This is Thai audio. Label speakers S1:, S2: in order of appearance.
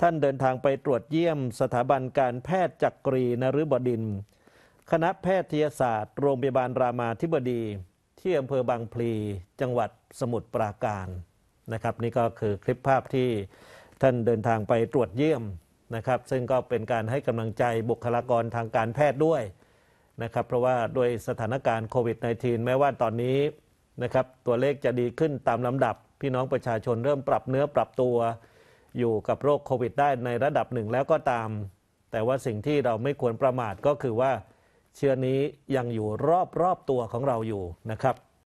S1: ท่านเดินทางไปตรวจเยี่ยม สถาบันการแพทย์จักรีนฤบดิน คณะแพทยศาสตร์ โรงพยาบาลรามาธิบดีที่อำเภอบางพลี จังหวัดสมุทรปราการนะครับนี่ก็คือคลิปภาพที่ท่านเดินทางไปตรวจเยี่ยมนะครับซึ่งก็เป็นการให้กำลังใจบุคลากรทางการแพทย์ด้วยนะครับเพราะว่าโดยสถานการณ์โควิด -19 แม้ว่าตอนนี้นะครับตัวเลขจะดีขึ้นตามลำดับพี่น้องประชาชนเริ่มปรับเนื้อปรับตัวอยู่กับโรคโควิด ได้ในระดับหนึ่งแล้วก็ตาม แต่ว่าสิ่งที่เราไม่ควรประมาทก็คือว่า เชื้อนี้ยังอยู่รอบๆตัวของเราอยู่นะครับ